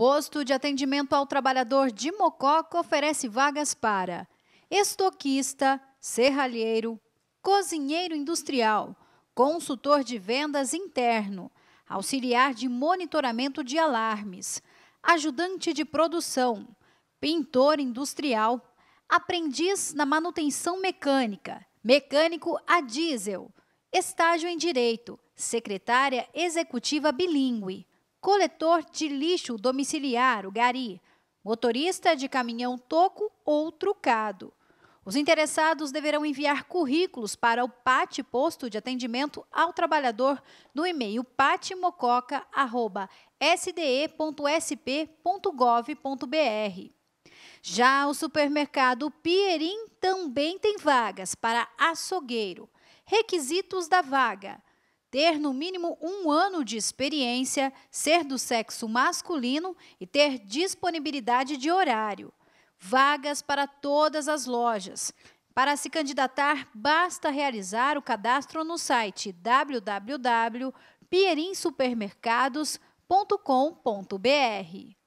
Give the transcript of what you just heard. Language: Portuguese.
Posto de atendimento ao trabalhador de Mococa oferece vagas para estoquista, serralheiro, cozinheiro industrial, consultor de vendas interno, auxiliar de monitoramento de alarmes, ajudante de produção, pintor industrial, aprendiz na manutenção mecânica, mecânico a diesel, estágio em direito, secretária executiva bilíngue coletor de lixo domiciliar, o gari, motorista de caminhão toco ou trucado. Os interessados deverão enviar currículos para o PAT Posto de Atendimento ao Trabalhador no e-mail patmococa.sde.sp.gov.br. Já o supermercado Pierim também tem vagas para açougueiro. Requisitos da vaga: ter no mínimo um ano de experiência, ser do sexo masculino e ter disponibilidade de horário. Vagas para todas as lojas. Para se candidatar, basta realizar o cadastro no site www.pierinsupermercados.com.br.